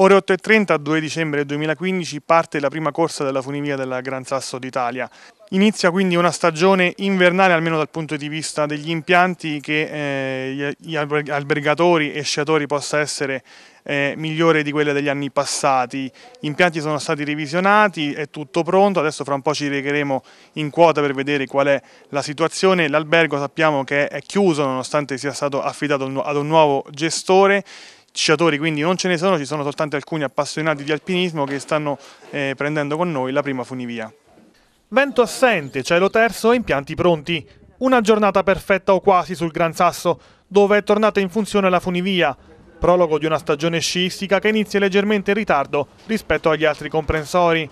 Ore 8.30, 2 dicembre 2015, parte la prima corsa della funivia della Gran Sasso d'Italia. Inizia quindi una stagione invernale, almeno dal punto di vista degli impianti, che eh, gli albergatori e sciatori possa essere eh, migliore di quelle degli anni passati. Gli impianti sono stati revisionati, è tutto pronto, adesso fra un po' ci recheremo in quota per vedere qual è la situazione. L'albergo sappiamo che è chiuso nonostante sia stato affidato ad un nuovo gestore sciatori quindi non ce ne sono, ci sono soltanto alcuni appassionati di alpinismo che stanno eh, prendendo con noi la prima funivia. Vento assente, cielo terzo e impianti pronti. Una giornata perfetta o quasi sul Gran Sasso, dove è tornata in funzione la funivia, prologo di una stagione sciistica che inizia leggermente in ritardo rispetto agli altri comprensori.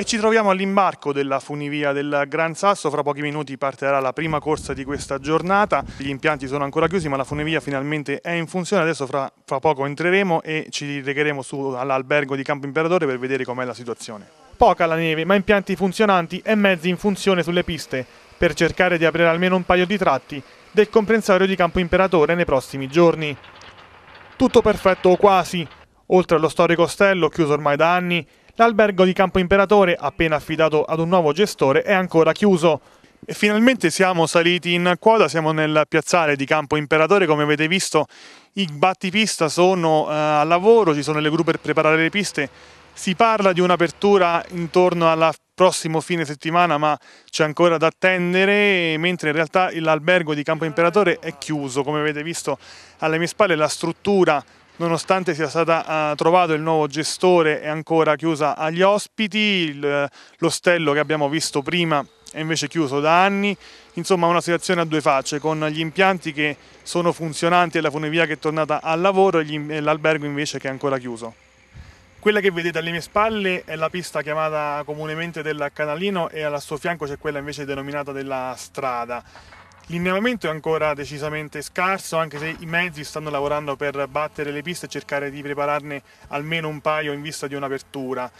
E ci troviamo all'imbarco della funivia del Gran Sasso, fra pochi minuti partirà la prima corsa di questa giornata, gli impianti sono ancora chiusi ma la funivia finalmente è in funzione, adesso fra, fra poco entreremo e ci recheremo su, all'albergo di Campo Imperatore per vedere com'è la situazione. Poca la neve ma impianti funzionanti e mezzi in funzione sulle piste per cercare di aprire almeno un paio di tratti del comprensorio di Campo Imperatore nei prossimi giorni. Tutto perfetto o quasi, oltre allo storico ostello chiuso ormai da anni L'albergo di Campo Imperatore, appena affidato ad un nuovo gestore, è ancora chiuso. E finalmente siamo saliti in quota, siamo nel piazzale di Campo Imperatore, come avete visto i battipista sono eh, a lavoro, ci sono le gru per preparare le piste, si parla di un'apertura intorno al prossimo fine settimana ma c'è ancora da attendere, mentre in realtà l'albergo di Campo Imperatore è chiuso, come avete visto alle mie spalle la struttura nonostante sia stato eh, trovato il nuovo gestore è ancora chiusa agli ospiti, eh, l'ostello che abbiamo visto prima è invece chiuso da anni, insomma una situazione a due facce con gli impianti che sono funzionanti e la funivia che è tornata al lavoro e l'albergo invece che è ancora chiuso. Quella che vedete alle mie spalle è la pista chiamata comunemente del Canalino e al suo fianco c'è quella invece denominata della strada. L'innevamento è ancora decisamente scarso, anche se i mezzi stanno lavorando per battere le piste e cercare di prepararne almeno un paio in vista di un'apertura.